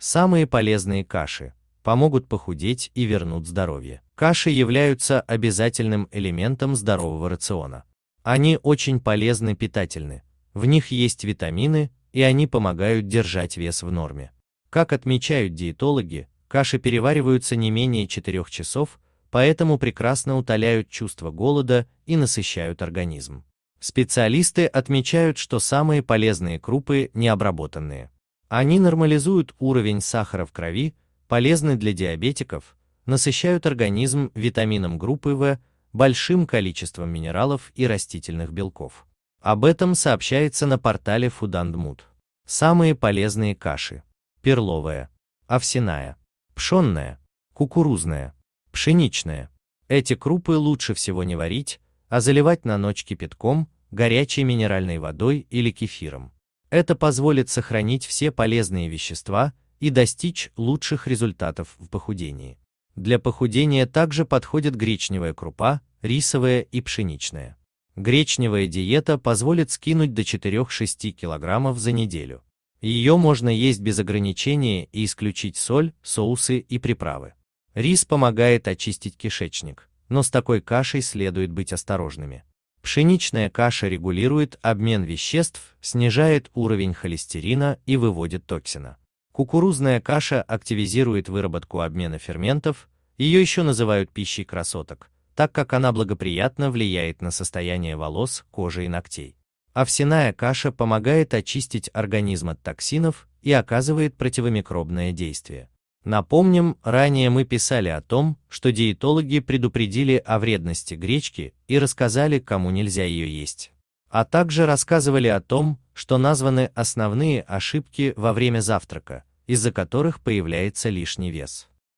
Самые полезные каши помогут похудеть и вернуть здоровье. Каши являются обязательным элементом здорового рациона. Они очень полезны, питательны. В них есть витамины, и они помогают держать вес в норме. Как отмечают диетологи, каши перевариваются не менее 4 часов, поэтому прекрасно утоляют чувство голода и насыщают организм. Специалисты отмечают, что самые полезные крупы необработанные – они нормализуют уровень сахара в крови, полезны для диабетиков, насыщают организм витамином группы В, большим количеством минералов и растительных белков. Об этом сообщается на портале Фудандмуд. Самые полезные каши. Перловая, овсяная, пшенная, кукурузная, пшеничная. Эти крупы лучше всего не варить, а заливать на ночь кипятком, горячей минеральной водой или кефиром. Это позволит сохранить все полезные вещества и достичь лучших результатов в похудении. Для похудения также подходит гречневая крупа, рисовая и пшеничная. Гречневая диета позволит скинуть до 4-6 кг за неделю. Ее можно есть без ограничения и исключить соль, соусы и приправы. Рис помогает очистить кишечник, но с такой кашей следует быть осторожными. Пшеничная каша регулирует обмен веществ, снижает уровень холестерина и выводит токсина. Кукурузная каша активизирует выработку обмена ферментов, ее еще называют пищей красоток, так как она благоприятно влияет на состояние волос, кожи и ногтей. Овсяная каша помогает очистить организм от токсинов и оказывает противомикробное действие. Напомним, ранее мы писали о том, что диетологи предупредили о вредности гречки и рассказали, кому нельзя ее есть. А также рассказывали о том, что названы основные ошибки во время завтрака, из-за которых появляется лишний вес.